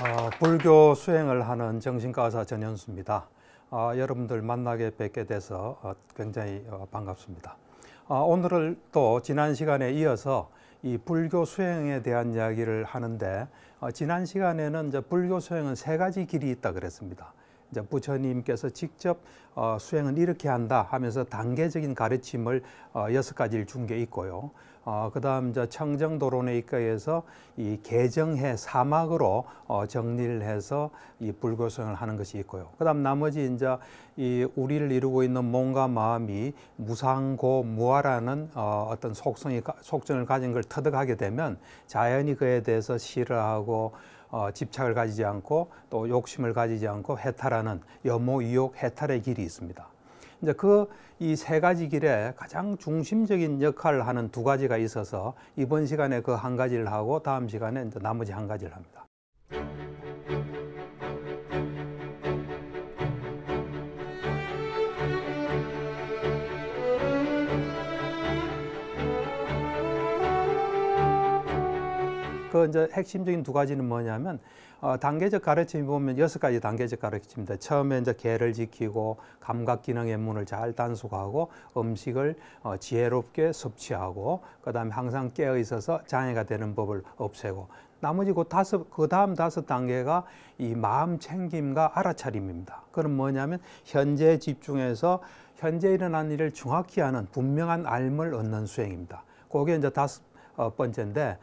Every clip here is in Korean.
어, 불교 수행을 하는 정신과 의사 전현수입니다. 어, 여러분들 만나게 뵙게 돼서 어, 굉장히 어, 반갑습니다. 아, 오늘또 지난 시간에 이어서 이 불교 수행에 대한 이야기를 하는데 어, 지난 시간에는 이제 불교 수행은 세 가지 길이 있다 그랬습니다. 이제 부처님께서 직접 어, 수행은 이렇게 한다 하면서 단계적인 가르침을 어, 여섯 가지를 준 게 있고요. 어, 그 다음 청정도론에 입가해서 이 개정해 사막으로 어, 정리를 해서 이 불교성을 하는 것이 있고요. 그 다음 나머지 이제 이 우리를 이루고 있는 몸과 마음이 무상고 무아라는 어, 어떤 속성이, 속성을 가진 걸 터득하게 되면 자연히 그에 대해서 싫어하고 어, 집착을 가지지 않고 또 욕심을 가지지 않고 해탈하는 염모 유욕, 해탈의 길이 있습니다. 이제 그 이 세 가지 길에 가장 중심적인 역할을 하는 두 가지가 있어서 이번 시간에 그 한 가지를 하고 다음 시간에 이제 나머지 한 가지를 합니다. 그 이제 핵심적인 두 가지는 뭐냐면 어, 단계적 가르침이 보면 여섯 가지 단계적 가르침인다 처음에 이제 개를 지키고 감각 기능의 문을 잘 단속하고 음식을 어, 지혜롭게 섭취하고 그다음에 항상 깨어 있어서 장애가 되는 법을 없애고 나머지 그 다섯 그 다음 다섯 단계가 이 마음 챙김과 알아차림입니다. 그럼 뭐냐면 현재 집중해서 현재 일어난 일을 중확히 하는 분명한 알을 얻는 수행입니다. 그게 이제 다섯 어, 번째인데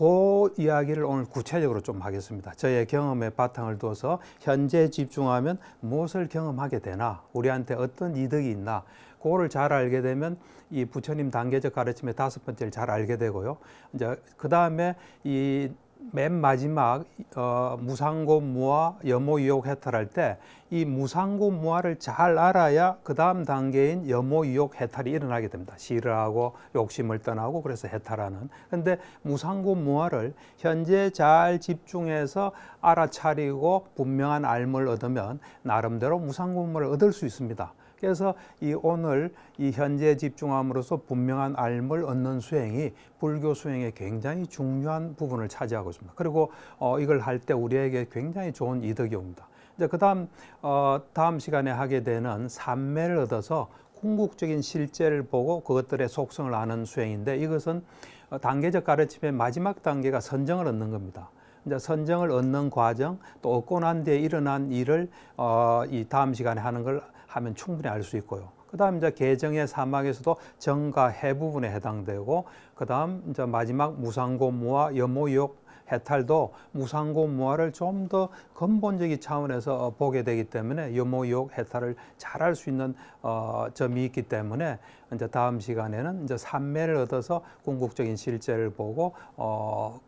그 이야기를 오늘 구체적으로 좀 하겠습니다. 저의 경험에 바탕을 두어서 현재 집중하면 무엇을 경험하게 되나, 우리한테 어떤 이득이 있나, 그거를 잘 알게 되면 이 부처님 단계적 가르침의 다섯 번째를 잘 알게 되고요. 이제 그 다음에 이맨 마지막 어, 무상고 무아 염호 유혹 해탈할 때 이 무상고 무아를 잘 알아야 그 다음 단계인 염호 유혹 해탈이 일어나게 됩니다. 시를 하고 욕심을 떠나고 그래서 해탈하는. 근데 무상고 무아를 현재 잘 집중해서 알아차리고 분명한 알을 얻으면 나름대로 무상고 무아를 얻을 수 있습니다. 그래서 이 오늘 이현재 집중함으로써 분명한 알을 얻는 수행이 불교 수행에 굉장히 중요한 부분을 차지하고 있습니다. 그리고 어, 이걸 할 때 우리에게 굉장히 좋은 이득이 옵니다. 이제 그다음 어, 다음 시간에 하게 되는 삼매를 얻어서 궁극적인 실제를 보고 그것들의 속성을 아는 수행인데 이것은 어, 단계적 가르침의 마지막 단계가 선정을 얻는 겁니다. 이제 선정을 얻는 과정 또 얻고 난 뒤에 일어난 일을 어, 이 다음 시간에 하는 걸 하면 충분히 알 수 있고요. 그 다음 이제 개정의 사막에서도 정가해 부분에 해당되고, 그 다음 이제 마지막 무상고무와 여모욕 해탈도 무상고무화를 좀 더 근본적인 차원에서 어, 보게 되기 때문에 여모욕 해탈을 잘 할 수 있는 어, 점이 있기 때문에 이제 다음 시간에는 이제 삼매를 얻어서 궁극적인 실제를 보고 어,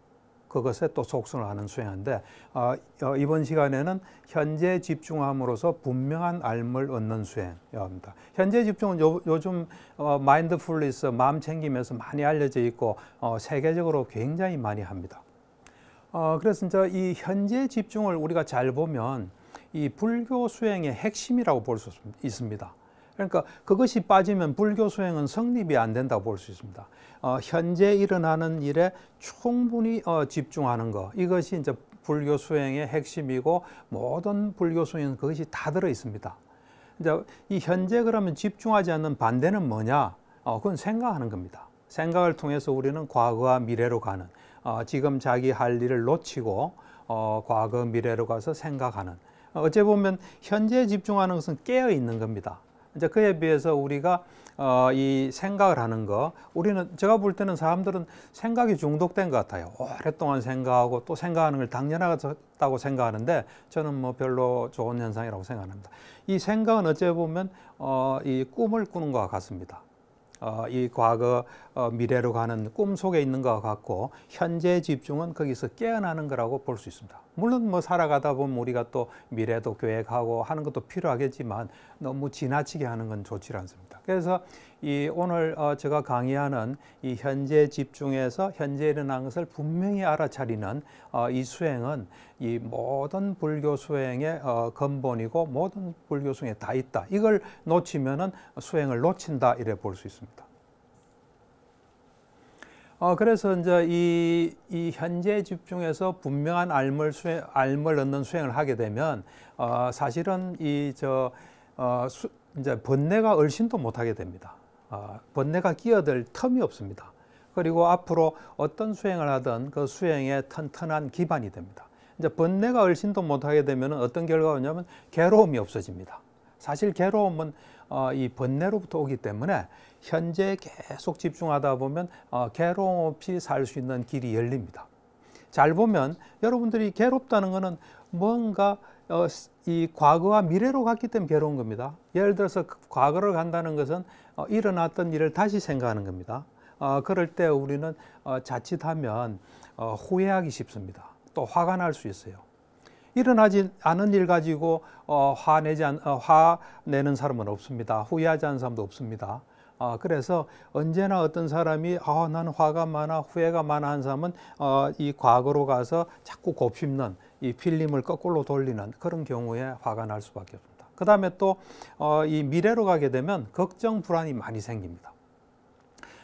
그것에 또 속순을 하는 수행인데 어, 어, 이번 시간에는 현재 집중함으로써 분명한 알을 얻는 수행입니다. 현재 집중은 요, 즘 마인드풀리스 어, 마음 챙김에서 많이 알려져 있고 어, 세계적으로 굉장히 많이 합니다. 어, 그래서 이제 이 현재 집중을 우리가 잘 보면 이 불교 수행의 핵심이라고 볼 수 있습니다. 그러니까 그것이 빠지면 불교 수행은 성립이 안 된다고 볼 수 있습니다. 어, 현재 일어나는 일에 충분히 어, 집중하는 것 이것이 이제 불교 수행의 핵심이고 모든 불교 수행은 그것이 다 들어 있습니다. 이제 이 현재 그러면 집중하지 않는 반대는 뭐냐? 어, 그건 생각하는 겁니다. 생각을 통해서 우리는 과거와 미래로 가는 어, 지금 자기 할 일을 놓치고 어, 과거 미래로 가서 생각하는 어, 어찌 보면 현재에 집중하는 것은 깨어 있는 겁니다. 이제 그에 비해서 우리가 어, 이 생각을 하는 거 우리는 제가 볼 때는 사람들은 생각이 중독된 것 같아요. 오랫동안 생각하고 또 생각하는 걸 당연하다고 생각하는데 저는 뭐 별로 좋은 현상이라고 생각합니다. 이 생각은 어찌 보면 어, 이 꿈을 꾸는 것 같습니다. 어, 이 과거 어, 미래로 가는 꿈 속에 있는 것 같고 현재 집중은 거기서 깨어나는 거라고 볼 수 있습니다. 물론 뭐 살아가다 보면 우리가 또 미래도 계획하고 하는 것도 필요하겠지만 너무 지나치게 하는 건 좋지 않습니다. 그래서 이 오늘 어 제가 강의하는 이 현재 집중해서 현재 일어난 것을 분명히 알아차리는 어이 수행은 이 모든 불교 수행의 어 근본이고 모든 불교 수행에 다 있다. 이걸 놓치면은 수행을 놓친다 이래 볼 수 있습니다. 어, 그래서 이제 이, 이 현재 집중해서 분명한 알물 수행, 알물 얻는 수행을 하게 되면, 어, 사실은 이, 저, 어, 이제 번뇌가 얼씬도 못하게 됩니다. 아, 번뇌가 끼어들 틈이 없습니다. 그리고 앞으로 어떤 수행을 하든 그 수행에 튼튼한 기반이 됩니다. 이제 번뇌가 얼씬도 못하게 되면 어떤 결과가 오냐면 괴로움이 없어집니다. 사실 괴로움은 어, 이 번뇌로부터 오기 때문에 현재 계속 집중하다 보면 어, 괴로움 없이 살 수 있는 길이 열립니다. 잘 보면 여러분들이 괴롭다는 것은 뭔가 어, 이 과거와 미래로 갔기 때문에 괴로운 겁니다. 예를 들어서 그 과거를 간다는 것은 어, 일어났던 일을 다시 생각하는 겁니다. 어, 그럴 때 우리는 자칫하면 후회하기 쉽습니다. 또 화가 날 수 있어요. 일어나지 않은 일 가지고 화내지 않, 화내는 사람은 없습니다. 후회하지 않은 사람도 없습니다. 그래서 언제나 어떤 사람이 아, 나는 화가 많아 후회가 많아 한 사람은 이 과거로 가서 자꾸 곱씹는 이 필름을 거꾸로 돌리는 그런 경우에 화가 날 수밖에 없습니다. 그 다음에 또이 어, 미래로 가게 되면 걱정, 불안이 많이 생깁니다.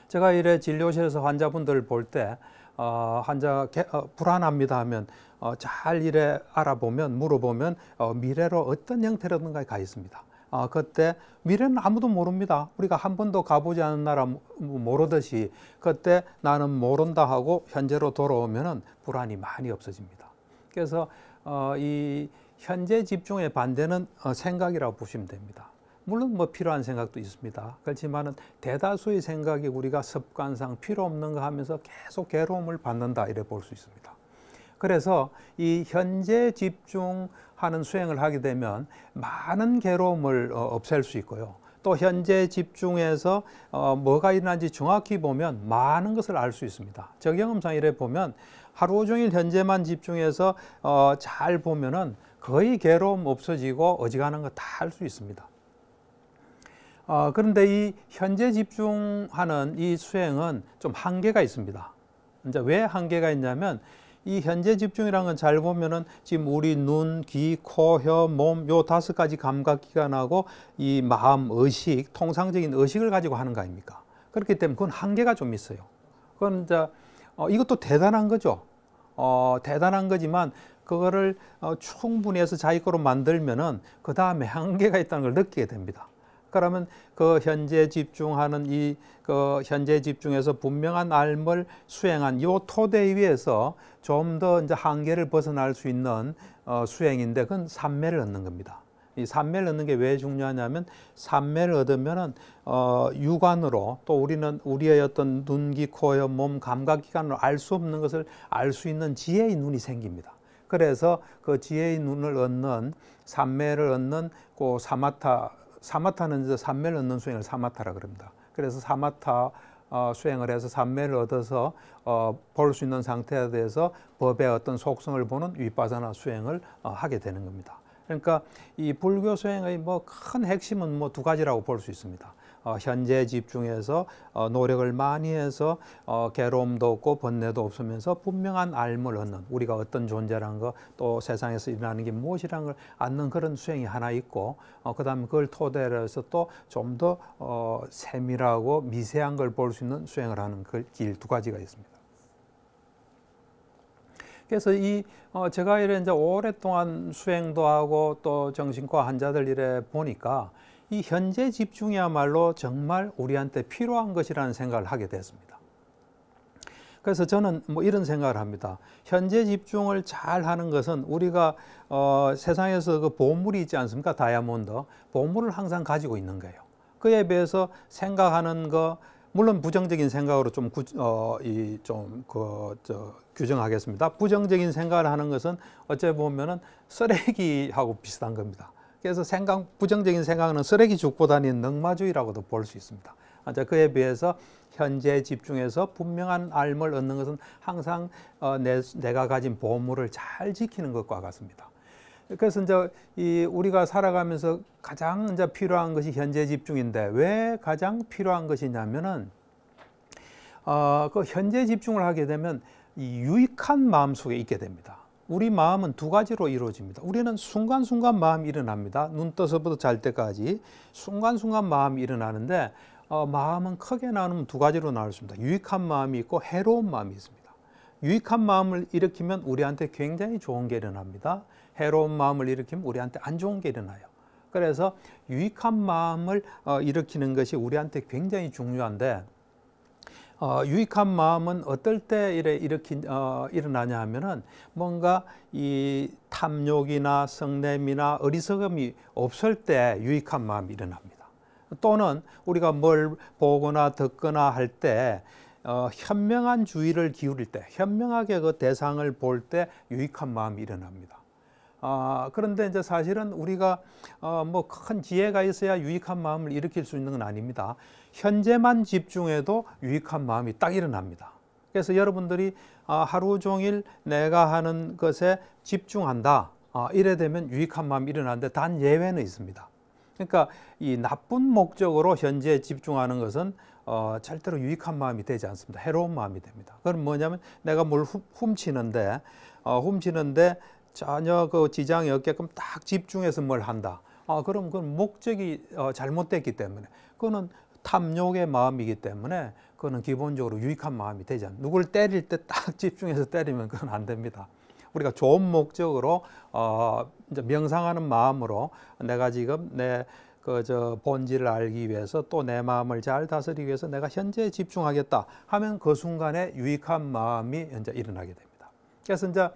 제가 이래 진료실에서 환자분들 볼때 어, 환자 개, 어, 불안합니다 하면 어, 잘 이래 알아보면 물어보면 어, 미래로 어떤 형태로든가 가 있습니다. 어, 그때 미래는 아무도 모릅니다. 우리가 한 번도 가보지 않은 나라 모르듯이 그때 나는 모른다 하고 현재로 돌아오면 불안이 많이 없어집니다. 그래서 어, 이 현재 집중에 반대는 어, 생각이라고 보시면 됩니다. 물론 뭐 필요한 생각도 있습니다. 그렇지만은 대다수의 생각이 우리가 습관상 필요 없는 거 하면서 계속 괴로움을 받는다 이래 볼 수 있습니다. 그래서 이 현재 집중하는 수행을 하게 되면 많은 괴로움을 어, 없앨 수 있고요. 또 현재 집중해서 어, 뭐가 일어난지 정확히 보면 많은 것을 알 수 있습니다. 적용험상 이래 보면 하루 종일 현재만 집중해서 어, 잘 보면은 거의 괴로움 없어지고 어지간한 거 다 할 수 있습니다. 어, 그런데 이 현재 집중하는 이 수행은 좀 한계가 있습니다. 이제 왜 한계가 있냐면 이 현재 집중이라는 건 잘 보면은 지금 우리 눈, 귀, 코, 혀, 몸요 다섯 가지 감각 기관하고 이 마음, 의식, 통상적인 의식을 가지고 하는 거 아닙니까? 그렇기 때문에 그건 한계가 좀 있어요. 그건 이제 어, 이것도 대단한 거죠. 어, 대단한 거지만 그거를 어, 충분히 해서 자기 거로 만들면은 그 다음에 한계가 있다는 걸 느끼게 됩니다. 그러면 그 현재 집중하는 이 그 현재 집중에서 분명한 알을 수행한 요 토대 위에서 좀 더 이제 한계를 벗어날 수 있는 어, 수행인데 그건 삼매를 얻는 겁니다. 이 산매를 얻는 게 왜 중요하냐면 산매를 얻으면은 어 육안으로 또 우리는 우리의 어떤 눈, 귀, 코, 여, 몸 감각 기관으로 알 수 없는 것을 알 수 있는 지혜의 눈이 생깁니다. 그래서 그 지혜의 눈을 얻는 산매를 얻는 그 사마타 사마타는 이제 산매를 얻는 수행을 사마타라 그럽니다. 그래서 사마타 어, 수행을 해서 삼매를 얻어서 어, 볼 수 있는 상태에 대해서 법의 어떤 속성을 보는 위빠사나 수행을 어, 하게 되는 겁니다. 그러니까 이 불교 수행의 뭐 큰 핵심은 뭐 두 가지라고 볼 수 있습니다. 어, 현재 집중해서 어, 노력을 많이 해서 어, 괴로움도 없고 번뇌도 없으면서 분명한 알을 얻는 우리가 어떤 존재라는거또 세상에서 일어나는 게 무엇이란 걸얻는 그런 수행이 하나 있고 어, 그다음에 그걸 토대로 해서 또 좀 더 어, 세밀하고 미세한 걸 볼 수 있는 수행을 하는 그 길 두 가지가 있습니다. 그래서 이 어, 제가 이래 이제 오랫동안 수행도 하고 또 정신과 환자들 이래 보니까 이 현재 집중이야말로 정말 우리한테 필요한 것이라는 생각을 하게 됐습니다. 그래서 저는 뭐 이런 생각을 합니다. 현재 집중을 잘 하는 것은 우리가 어, 세상에서 그 보물이 있지 않습니까? 다이아몬드. 보물을 항상 가지고 있는 거예요. 그에 비해서 생각하는 거, 물론 부정적인 생각으로 좀, 구, 어, 이, 좀, 그, 저, 규정하겠습니다. 부정적인 생각을 하는 것은 어째 보면은 쓰레기하고 비슷한 겁니다. 그래서 생각, 부정적인 생각은 쓰레기 죽고 다니는 능마주의라고도볼 수 있습니다. 자, 그에 비해서 현재 집중해서 분명한 알을 얻는 것은 항상 어, 내, 내가 가진 보물을 잘 지키는 것과 같습니다. 그래서 이제 이 우리가 살아가면서 가장 이제 필요한 것이 현재 집중인데 왜 가장 필요한 것이냐면은 어, 그 현재 집중을 하게 되면 이 유익한 마음 속에 있게 됩니다. 우리 마음은 두 가지로 이루어집니다. 우리는 순간순간 마음이 일어납니다. 눈 떠서부터 잘 때까지 순간순간 마음이 일어나는데 어, 마음은 크게 나누면 두 가지로 나눌 수 있습니다. 유익한 마음이 있고 해로운 마음이 있습니다. 유익한 마음을 일으키면 우리한테 굉장히 좋은 게 일어납니다. 해로운 마음을 일으키면 우리한테 안 좋은 게 일어나요. 그래서 유익한 마음을 어, 일으키는 것이 우리한테 굉장히 중요한데 어, 유익한 마음은 어떨 때 이래 일으킨, 어, 일어나냐 하면은 뭔가 이 탐욕이나 성냄이나 어리석음이 없을 때 유익한 마음이 일어납니다. 또는 우리가 뭘 보거나 듣거나 할때 어, 현명한 주의를 기울일 때, 현명하게 그 대상을 볼 때 유익한 마음이 일어납니다. 아, 그런데 이제 사실은 우리가 어, 뭐큰 지혜가 있어야 유익한 마음을 일으킬 수 있는 건 아닙니다. 현재만 집중해도 유익한 마음이 딱 일어납니다. 그래서 여러분들이 아, 하루 종일 내가 하는 것에 집중한다. 아, 이래 되면 유익한 마음이 일어나는데 단 예외는 있습니다. 그러니까 이 나쁜 목적으로 현재에 집중하는 것은 어, 절대로 유익한 마음이 되지 않습니다. 해로운 마음이 됩니다. 그건 뭐냐면 내가 뭘 훔, 치는데 어, 훔치는데 전혀 그 지장이 없게끔 딱 집중해서 뭘 한다. 아, 그럼 그건 목적이 어, 잘못됐기 때문에 그거는 탐욕의 마음이기 때문에 그거는 기본적으로 유익한 마음이 되지 않아요. 누굴 때릴 때 딱 집중해서 때리면 그건 안 됩니다. 우리가 좋은 목적으로 어, 이제 명상하는 마음으로 내가 지금 내 그 저 본질을 알기 위해서 또 내 마음을 잘 다스리기 위해서 내가 현재에 집중하겠다 하면 그 순간에 유익한 마음이 현재 일어나게 됩니다. 그래서 이제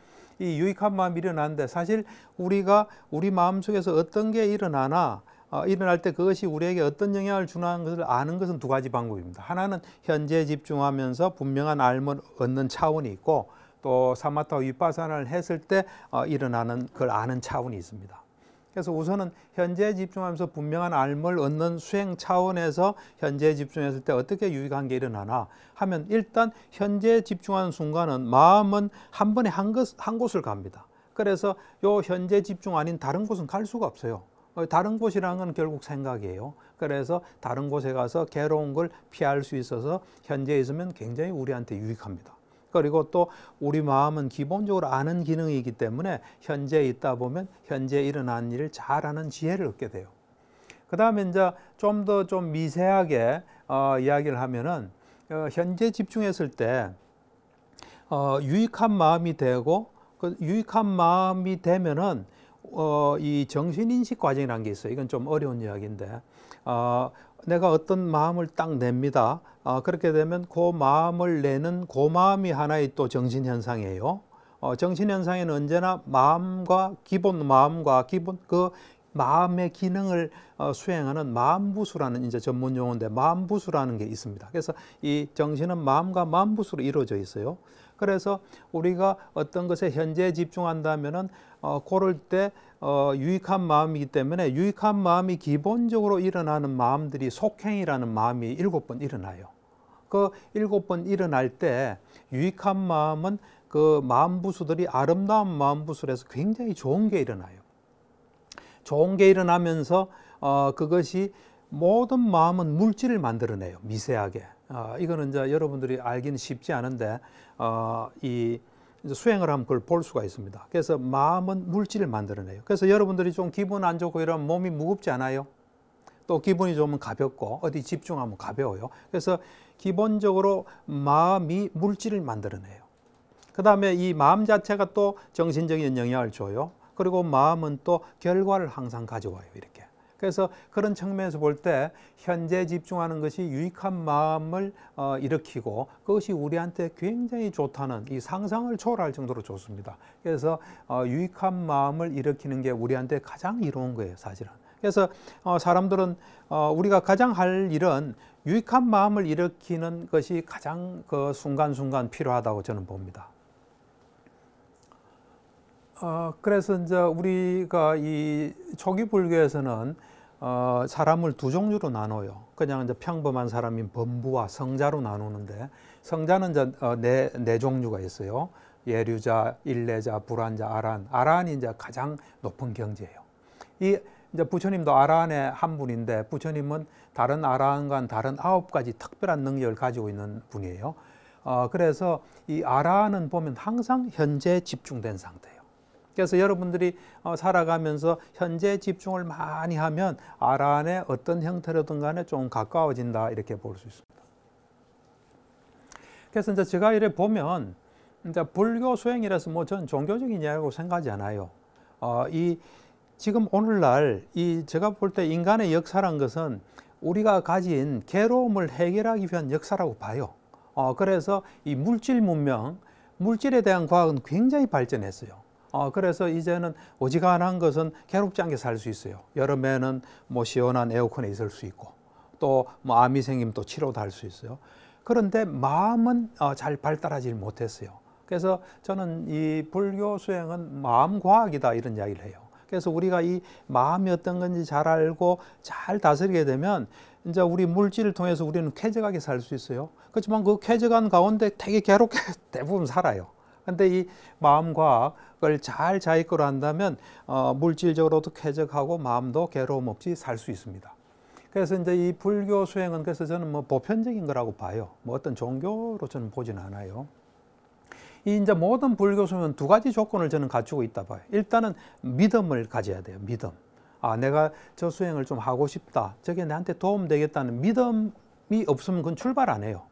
이 유익한 마음이 일어나는데 사실 우리가 우리 마음속에서 어떤 게 일어나나 어, 일어날 때 그것이 우리에게 어떤 영향을 주는 것을 아는 것은 두 가지 방법입니다. 하나는 현재에 집중하면서 분명한 알을 얻는 차원이 있고 또 사마타 윗바산을 했을 때 어, 일어나는 그걸 아는 차원이 있습니다. 그래서 우선은 현재에 집중하면서 분명한 알물 얻는 수행 차원에서 현재에 집중했을 때 어떻게 유익한게 일어나나 하면 일단 현재에 집중하는 순간은 마음은 한 번에 한, 것, 한 곳을 갑니다. 그래서 요 현재 집중 아닌 다른 곳은 갈 수가 없어요. 어, 다른 곳이라는 건 결국 생각이에요. 그래서 다른 곳에 가서 괴로운 걸 피할 수 있어서 현재 있으면 굉장히 우리한테 유익합니다. 그리고 또 우리 마음은 기본적으로 아는 기능이기 때문에 현재 에 있다 보면 현재 에 일어난 일을 잘하는 지혜를 얻게 돼요. 그 다음에 이제 좀 더좀 좀 미세하게 어, 이야기를 하면은 어, 현재 집중했을 때 어, 유익한 마음이 되고 그 유익한 마음이 되면은 어, 이 정신인식 과정이라는 게 있어요. 이건 좀 어려운 이야기인데 어, 내가 어떤 마음을 딱 냅니다. 어, 그렇게 되면 그 마음을 내는 그 마음이 하나의 또 정신현상이에요. 어, 정신현상에는 언제나 마음과 기본 마음과 기본 그 마음의 기능을 어, 수행하는 마음부수라는 이제 전문 용어인데 마음부수라는 게 있습니다. 그래서 이 정신은 마음과 마음부수로 이루어져 있어요. 그래서 우리가 어떤 것에 현재 집중한다면은 어, 고를 때 어, 유익한 마음이기 때문에 유익한 마음이 기본적으로 일어나는 마음들이 속행이라는 마음이 일곱 번 일어나요. 그 일곱 번 일어날 때 유익한 마음은 그 마음 부수들이 아름다운 마음 부술에서 굉장히 좋은 게 일어나요. 좋은 게 일어나면서 어, 그것이 모든 마음은 물질을 만들어내요. 미세하게. 어, 이거는 이제 여러분들이 알기는 쉽지 않은데 어, 이 수행을 하면 그걸 볼 수가 있습니다. 그래서 마음은 물질을 만들어내요. 그래서 여러분들이 좀 기분 안 좋고 이러면 몸이 무겁지 않아요? 또 기분이 좋으면 가볍고 어디 집중하면 가벼워요. 그래서 기본적으로 마음이 물질을 만들어내요. 그 다음에 이 마음 자체가 또 정신적인 영향을 줘요. 그리고 마음은 또 결과를 항상 가져와요. 이렇게. 그래서 그런 측면에서 볼 때 현재 집중하는 것이 유익한 마음을 어, 일으키고 그것이 우리한테 굉장히 좋다는 이 상상을 초월할 정도로 좋습니다. 그래서 어, 유익한 마음을 일으키는 게 우리한테 가장 이로운 거예요, 사실은. 그래서 어, 사람들은 어, 우리가 가장 할 일은 유익한 마음을 일으키는 것이 가장 그 순간순간 필요하다고 저는 봅니다. 어, 그래서 이제 우리가 이 초기 불교에서는 어, 사람을 두 종류로 나눠요. 그냥 이제 평범한 사람인 범부와 성자로 나누는데 성자는 이제 어, 네, 네 종류가 있어요. 예류자, 일례자, 불안자, 아란. 아란이 이제 가장 높은 경지예요. 이 이제 부처님도 아란의 한 분인데 부처님은 다른 아란과는 다른 아홉 가지 특별한 능력을 가지고 있는 분이에요. 어, 그래서 이 아란은 보면 항상 현재 집중된 상태예요. 그래서 여러분들이 어, 살아가면서 현재 집중을 많이 하면 아란의 어떤 형태로든 간에 좀 가까워진다 이렇게 볼 수 있습니다. 그래서 이제 제가 이래 보면 이제 불교 수행이라서 뭐 전 종교적인 이야기라고 생각하지 않아요. 어, 이 지금 오늘날 이 제가 볼 때 인간의 역사란 것은 우리가 가진 괴로움을 해결하기 위한 역사라고 봐요. 어, 그래서 이 물질 문명, 물질에 대한 과학은 굉장히 발전했어요. 어, 그래서 이제는 오지간한 것은 괴롭지 않게 살 수 있어요. 여름에는 뭐 시원한 에어컨에 있을 수 있고 또 뭐 암이 생기면 또 치료도 할 수 있어요. 그런데 마음은 어, 잘 발달하지 못했어요. 그래서 저는 이 불교 수행은 마음 과학이다 이런 이야기를 해요. 그래서 우리가 이 마음이 어떤 건지 잘 알고 잘 다스리게 되면 이제 우리 물질을 통해서 우리는 쾌적하게 살 수 있어요. 그렇지만 그 쾌적한 가운데 되게 괴롭게 대부분 살아요. 근데 이 마음 과학을 잘 자기 거로 한다면 어, 물질적으로도 쾌적하고 마음도 괴로움 없이 살 수 있습니다. 그래서 이제 이 불교 수행은 그래서 저는 뭐 보편적인 거라고 봐요. 뭐 어떤 종교로 저는 보진 않아요. 이 이제 모든 불교 수행은 두 가지 조건을 저는 갖추고 있다 봐요. 일단은 믿음을 가져야 돼요. 믿음. 아, 내가 저 수행을 좀 하고 싶다. 저게 나한테 도움되겠다는 믿음이 없으면 그건 출발 안 해요.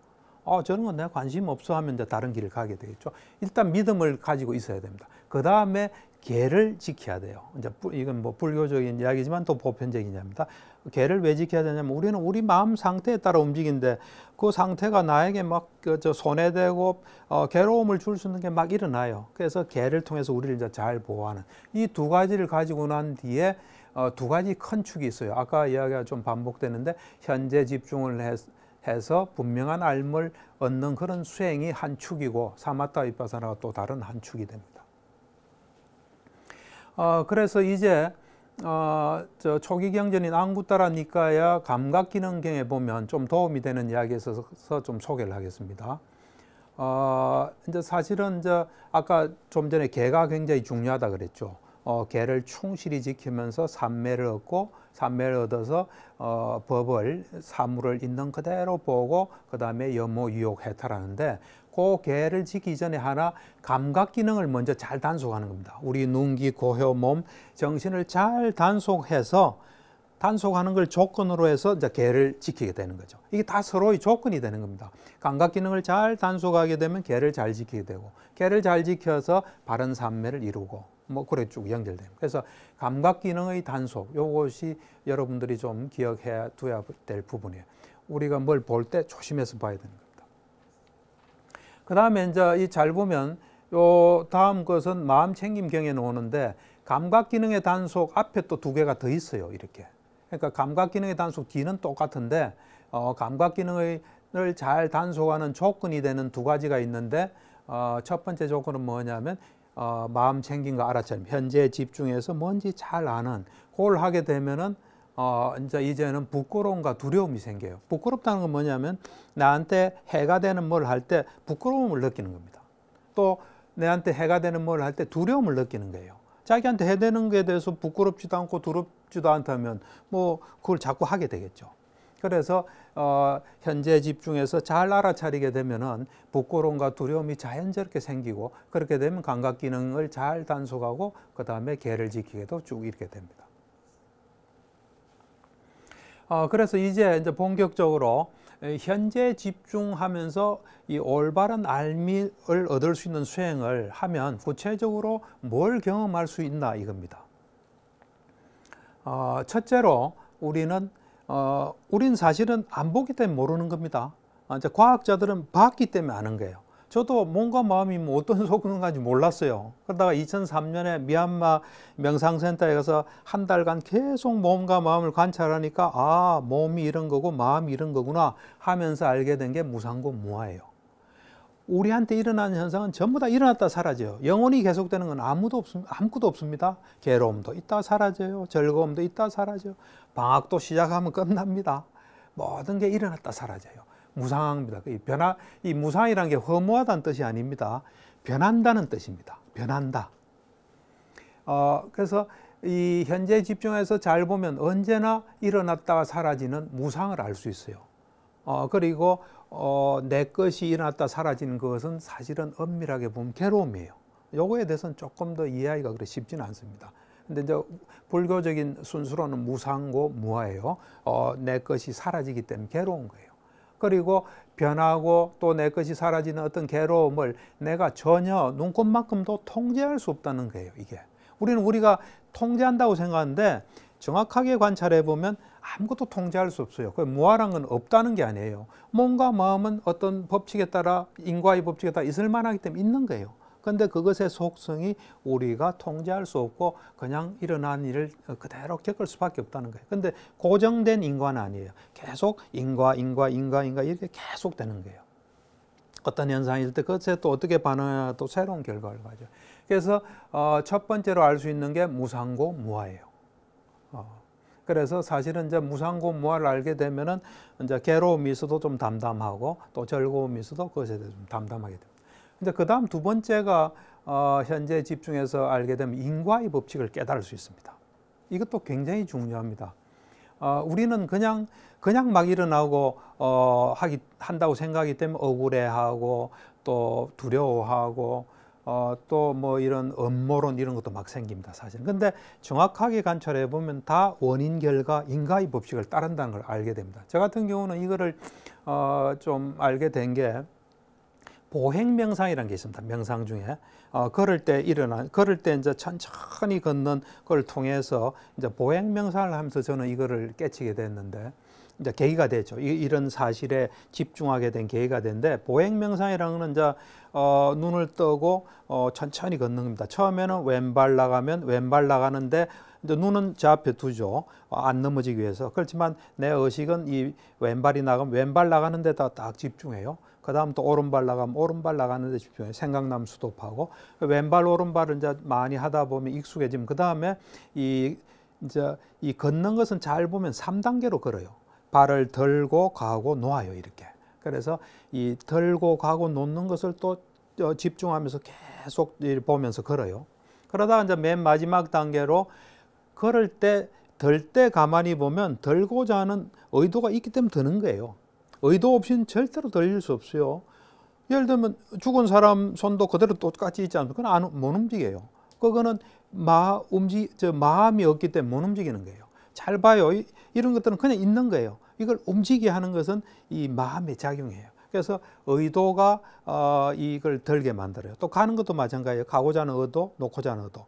어, 저런 건 내가 관심 없어 하면 이제 다른 길을 가게 되겠죠. 일단 믿음을 가지고 있어야 됩니다. 그 다음에 개를 지켜야 돼요. 이제 이건 뭐 불교적인 이야기지만 또 보편적인 이야기입니다. 개를 왜 지켜야 되냐면 우리는 우리 마음 상태에 따라 움직인데 그 상태가 나에게 막저 그 손해되고 어, 괴로움을 줄 수 있는 게 막 일어나요. 그래서 개를 통해서 우리를 이제 잘 보호하는 이 두 가지를 가지고 난 뒤에 어, 두 가지 큰 축이 있어요. 아까 이야기가 좀 반복되는데 현재 집중을 해서 해서 분명한 알물 얻는 그런 수행이 한 축이고 사마타 위파사나가 또 다른 한 축이 됩니다. 어, 그래서 이제 어, 초기 경전인 앙구따라 니까야 감각기능경에 보면 좀 도움이 되는 이야기에 있어서 좀 소개를 하겠습니다. 어, 이제 사실은 이제 아까 좀 전에 개가 굉장히 중요하다 그랬죠. 어, 개를 충실히 지키면서 산매를 얻고 산매를 얻어서 어, 법을 사물을 있는 그대로 보고 그 다음에 염모 유혹 해탈하는데 그 개를 지키기 전에 하나 감각 기능을 먼저 잘 단속하는 겁니다. 우리 눈기 고혀 몸 정신을 잘 단속해서 단속하는 걸 조건으로 해서 이제 개를 지키게 되는 거죠. 이게 다 서로의 조건이 되는 겁니다. 감각 기능을 잘 단속하게 되면 개를 잘 지키게 되고 개를 잘 지켜서 바른 산매를 이루고 뭐 그래 쭉 연결됩니다. 그래서 감각 기능의 단속 요것이 여러분들이 좀 기억해 두어야 될 부분이에요. 우리가 뭘 볼 때 조심해서 봐야 되는 겁니다. 그다음에 이제 이 잘 보면 요 다음 것은 마음 챙김경에 나오는데 감각 기능의 단속 앞에 또 두 개가 더 있어요. 이렇게. 그러니까 감각 기능의 단속 뒤는 똑같은데 어, 감각 기능을 잘 단속하는 조건이 되는 두 가지가 있는데 어, 첫 번째 조건은 뭐냐면 어, 마음 챙긴 거 알아차림, 현재 집중해서 뭔지 잘 아는 그걸 하게 되면은 어, 이제 이제는 부끄러움과 두려움이 생겨요. 부끄럽다는 건 뭐냐면 나한테 해가 되는 뭘 할 때 부끄러움을 느끼는 겁니다. 또 내한테 해가 되는 뭘 할 때 두려움을 느끼는 거예요. 자기한테 해되는 거 대해서 부끄럽지도 않고 두렵지도 않다면 뭐 그걸 자꾸 하게 되겠죠. 그래서 어, 현재 집중해서 잘 알아차리게 되면은 부끄러움과 두려움이 자연스럽게 생기고 그렇게 되면 감각 기능을 잘 단속하고 그 다음에 개를 지키게도 쭉 이렇게 됩니다. 어, 그래서 이제 이제 본격적으로 현재 집중하면서 이 올바른 알미를 얻을 수 있는 수행을 하면 구체적으로 뭘 경험할 수 있나 이겁니다. 어, 첫째로 우리는 어, 우린 사실은 안 보기 때문에 모르는 겁니다. 아, 이제 과학자들은 봤기 때문에 아는 거예요. 저도 몸과 마음이 뭐 어떤 속인지 몰랐어요. 그러다가 2003년에 미얀마 명상센터에 가서 한 달간 계속 몸과 마음을 관찰하니까 아 몸이 이런 거고 마음이 이런 거구나 하면서 알게 된 게 무상고 무아예요. 우리한테 일어나는 현상은 전부 다 일어났다 사라져요. 영혼이 계속되는 건 아무도 없습 아무것도 없습니다. 괴로움도 있다 사라져요. 즐거움도 있다 사라져요. 방학도 시작하면 끝납니다. 모든 게 일어났다 사라져요. 무상합니다. 이 변화, 이 무상이란 게 허무하다는 뜻이 아닙니다. 변한다는 뜻입니다. 변한다. 어, 그래서 이 현재 집중해서 잘 보면 언제나 일어났다가 사라지는 무상을 알 수 있어요. 어, 그리고 어, 내 것이 일어났다 사라지는 것은 사실은 엄밀하게 보면 괴로움이에요. 요거에 대해서는 조금 더 이해하기가 그래 쉽지는 않습니다. 근데 이제 불교적인 순수로는 무상고 무아예요. 어, 내 것이 사라지기 때문에 괴로운 거예요. 그리고 변하고 또 내 것이 사라지는 어떤 괴로움을 내가 전혀 눈꽃만큼도 통제할 수 없다는 거예요. 이게 우리는 우리가 통제한다고 생각하는데 정확하게 관찰해 보면 아무것도 통제할 수 없어요. 그 무아란 건 없다는 게 아니에요. 몸과 마음은 어떤 법칙에 따라 인과의 법칙에 따라 있을 만하기 때문에 있는 거예요. 근데 그것의 속성이 우리가 통제할 수 없고 그냥 일어난 일을 그대로 겪을 수밖에 없다는 거예요. 근데 고정된 인과는 아니에요. 계속 인과, 인과, 인과, 인과 이렇게 계속 되는 거예요. 어떤 현상일 때 그것에 또 어떻게 반응하냐 또 새로운 결과를 가져. 그래서 어, 첫 번째로 알 수 있는 게 무상고 무아예요. 그래서 사실은 이제 무상공무화를 알게 되면은 이제 괴로움 이있어도좀 담담하고 또 즐거움 이있어도 그것에 대해서 좀 담담하게 됩니다. 이제 그 다음 두 번째가 어, 현재 집중해서 알게 되면 인과의 법칙을 깨달을 수 있습니다. 이것도 굉장히 중요합니다. 어, 우리는 그냥 그냥 막 일어나고 어, 하기 한다고 생각하기 때문에 억울해하고 또 두려워하고 어, 또뭐 이런 음모론 이런 것도 막 생깁니다 사실은 근데 정확하게 관찰해 보면 다 원인 결과 인과의 법칙을 따른다는 걸 알게 됩니다 저 같은 경우는 이거를 어, 좀 알게 된 게 보행명상이라는 게 있습니다 명상 중에 어, 걸을 때 일어나 걸을 때 이제 천천히 걷는 걸 통해서 이제 보행명상을 하면서 저는 이거를 깨치게 됐는데 이제 계기가 되죠. 이, 이런 사실에 집중하게 된 계기가 된데 보행명상이라는 거는 이제 어, 눈을 뜨고 어, 천천히 걷는 겁니다. 처음에는 왼발 나가면 왼발 나가는데 이제 눈은 제 앞에 두죠. 어, 안 넘어지기 위해서. 그렇지만 내 의식은 이 왼발이 나가면 왼발 나가는 데다 딱 집중해요. 그 다음 또 오른발 나가면 오른발 나가는 데 집중해요. 생각나면 수도하고 왼발 오른발을 이제 많이 하다 보면 익숙해지면 그 다음에 이 이제 이 걷는 것은 잘 보면 3단계로 걸어요. 발을 들고 가고 놓아요 이렇게. 그래서 이 들고 가고 놓는 것을 또 어, 집중하면서 계속 보면서 걸어요. 그러다가 이제 맨 마지막 단계로 걸을 때 들 때 가만히 보면 들고자 하는 의도가 있기 때문에 드는 거예요. 의도 없이는 절대로 들릴 수 없어요. 예를 들면 죽은 사람 손도 그대로 똑같이 있지 않습니까? 그건 안, 못 움직여요. 그거는 마, 움직, 저 마음이 없기 때문에 못 움직이는 거예요. 잘 봐요. 이런 것들은 그냥 있는 거예요. 이걸 움직이게 하는 것은 이 마음의 작용이에요. 그래서 의도가 어, 이걸 덜게 만들어요. 또 가는 것도 마찬가지예요. 가고자 하는 의도, 놓고자 하는 의도.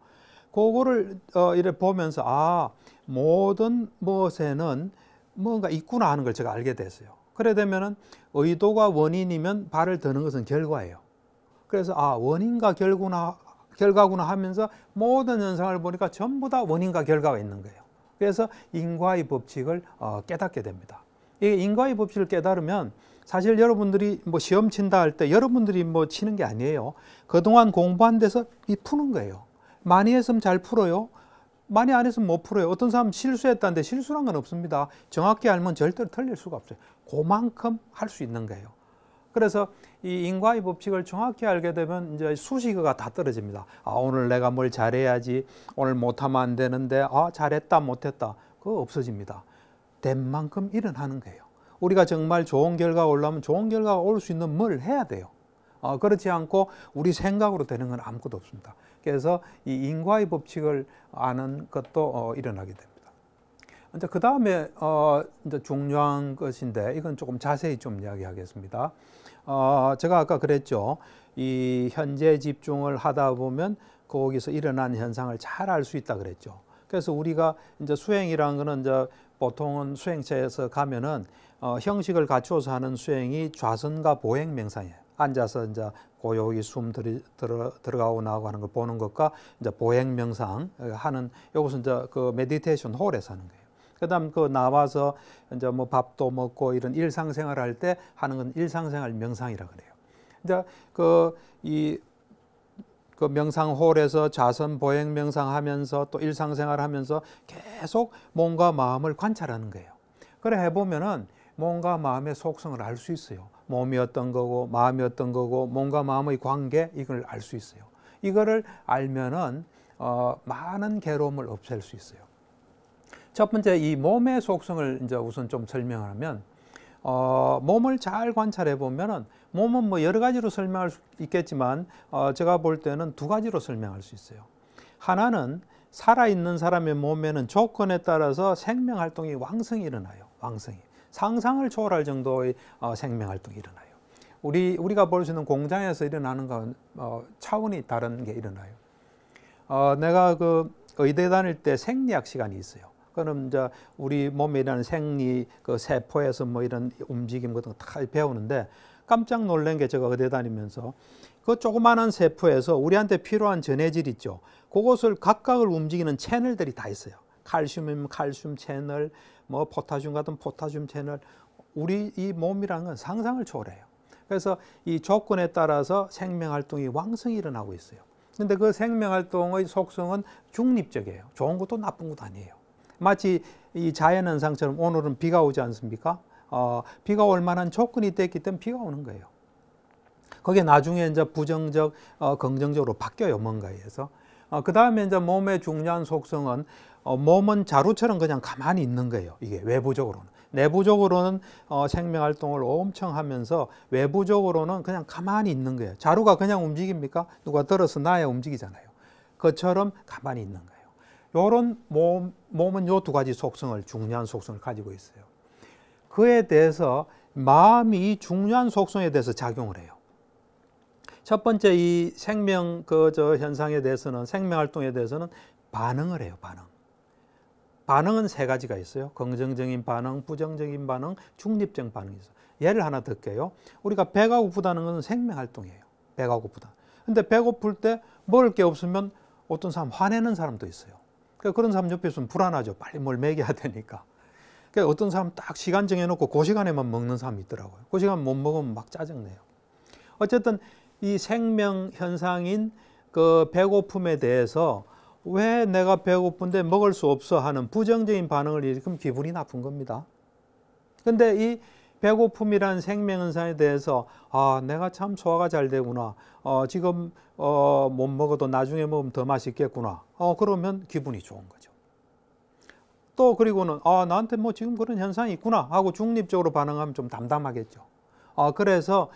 그거를 어, 이렇게 보면서 아 모든 무엇에는 뭔가 있구나 하는 걸 제가 알게 됐어요. 그래 되면은 의도가 원인이면 발을 드는 것은 결과예요. 그래서 아 원인과 결구나 결과구나 하면서 모든 현상을 보니까 전부 다 원인과 결과가 있는 거예요. 그래서 인과의 법칙을 어, 깨닫게 됩니다. 이게 인과의 법칙을 깨달으면 사실 여러분들이 뭐 시험 친다 할 때 여러분들이 뭐 치는 게 아니에요. 그동안 공부한 데서 이 푸는 거예요. 많이 했으면 잘 풀어요. 많이 안 했으면 못 풀어요. 어떤 사람 실수했다는데 실수란 건 없습니다. 정확히 알면 절대로 틀릴 수가 없어요. 그만큼 할 수 있는 거예요. 그래서 이 인과의 법칙을 정확히 알게 되면 이제 수식어가 다 떨어집니다. 아, 오늘 내가 뭘 잘해야지. 오늘 못하면 안 되는데, 아, 잘했다, 못했다. 그거 없어집니다. 된 만큼 일어나는 거예요. 우리가 정말 좋은 결과가 올라면 좋은 결과가 올 수 있는 뭘 해야 돼요. 어, 그렇지 않고 우리 생각으로 되는 건 아무것도 없습니다. 그래서 이 인과의 법칙을 아는 것도 어, 일어나게 됩니다. 이제 그 다음에 어, 이제 중요한 것인데 이건 조금 자세히 좀 이야기하겠습니다. 어, 제가 아까 그랬죠. 이 현재 집중을 하다 보면 거기서 일어난 현상을 잘 알 수 있다 그랬죠. 그래서 우리가 이제 수행이라는 거는 이제 보통은 수행체에서 가면은 어, 형식을 갖추어서 하는 수행이 좌선과 보행 명상이에요. 앉아서 이제 고요히 숨 들이, 들어, 들어가고 나오고 하는 걸 보는 것과 이제 보행 명상 어, 하는 이것은 이제 그 메디테이션 홀에서 하는 거예요. 그다음 그 나와서 이제 뭐 밥도 먹고 이런 일상생활 할때 하는 건 일상생활 명상이라 그래요. 이제 그 이 그 명상홀에서 자선 보행 명상하면서 또 일상생활 하면서 계속 몸과 마음을 관찰하는 거예요. 그래 해보면은 몸과 마음의 속성을 알 수 있어요. 몸이 어떤 거고 마음이 어떤 거고 몸과 마음의 관계 이걸 알 수 있어요. 이거를 알면은 어, 많은 괴로움을 없앨 수 있어요. 첫 번째 이 몸의 속성을 이제 우선 좀 설명하면 을 어, 몸을 잘 관찰해 보면은 몸은 뭐 여러 가지로 설명할 수 있겠지만 어, 제가 볼 때는 두 가지로 설명할 수 있어요. 하나는 살아있는 사람의 몸에는 조건에 따라서 생명 활동이 왕성히 일어나요. 왕성히 상상을 초월할 정도의 어, 생명 활동이 일어나요. 우리 우리가 볼 수 있는 공장에서 일어나는 건 어, 차원이 다른 게 일어나요. 어, 내가 그 의대 다닐 때 생리학 시간이 있어요. 그거는 이제 우리 몸이라는 생리, 그 세포에서 뭐 이런 움직임 같은 거 다 배우는데 깜짝 놀란 게 제가 의대 다니면서 그 조그마한 세포에서 우리한테 필요한 전해질 있죠. 그것을 각각을 움직이는 채널들이 다 있어요. 칼슘이면 칼슘 채널, 뭐 포타슘 같은 포타슘 채널. 우리 이 몸이라는 건 상상을 초월해요. 그래서 이 조건에 따라서 생명 활동이 왕성히 일어나고 있어요. 근데 그 생명 활동의 속성은 중립적이에요. 좋은 것도 나쁜 것도 아니에요. 마치 이 자연현상처럼 오늘은 비가 오지 않습니까? 어, 비가 올 만한 조건이 됐기 때문에 비가 오는 거예요. 그게 나중에 이제 부정적, 어, 긍정적으로 바뀌어요, 뭔가에서. 어, 그 다음에 이제 몸의 중요한 속성은 어, 몸은 자루처럼 그냥 가만히 있는 거예요. 이게 외부적으로는. 내부적으로는 어, 생명활동을 엄청 하면서 외부적으로는 그냥 가만히 있는 거예요. 자루가 그냥 움직입니까? 누가 들어서 나야 움직이잖아요. 그처럼 가만히 있는 거예요. 요런 몸, 몸은 요 두 가지 속성을 중요한 속성을 가지고 있어요. 그에 대해서 마음이 중요한 속성에 대해서 작용을 해요. 첫 번째 이 생명 그저 현상에 대해서는 생명 활동에 대해서는 반응을 해요. 반응. 반응은 세 가지가 있어요. 긍정적인 반응, 부정적인 반응, 중립적 반응이 있어요. 예를 하나 듣게요 우리가 배가 고프다는 것은 생명 활동이에요. 배가 고프다. 근데 배고플 때 먹을 게 없으면 어떤 사람 화내는 사람도 있어요. 그러니까 그런 사람 옆에 있으면 불안하죠. 빨리 뭘 먹여야 되니까. 그러니까 어떤 사람 딱 시간 정해놓고 그 시간에만 먹는 사람이 있더라고요. 그 시간 못 먹으면 막 짜증내요. 어쨌든 이 생명 현상인 그 배고픔에 대해서 왜 내가 배고픈데 먹을 수 없어 하는 부정적인 반응을 일으키면 기분이 나쁜 겁니다. 근데 이 배고픔이란 생명은상에 대해서 아 내가 참 소화가 잘 되구나 어, 지금 어, 못 먹어도 나중에 먹으면 더 맛있겠구나 어, 그러면 기분이 좋은 거죠 또 그리고는 아 나한테 뭐 지금 그런 현상이 있구나 하고 중립적으로 반응하면 좀 담담하겠죠 아 그래서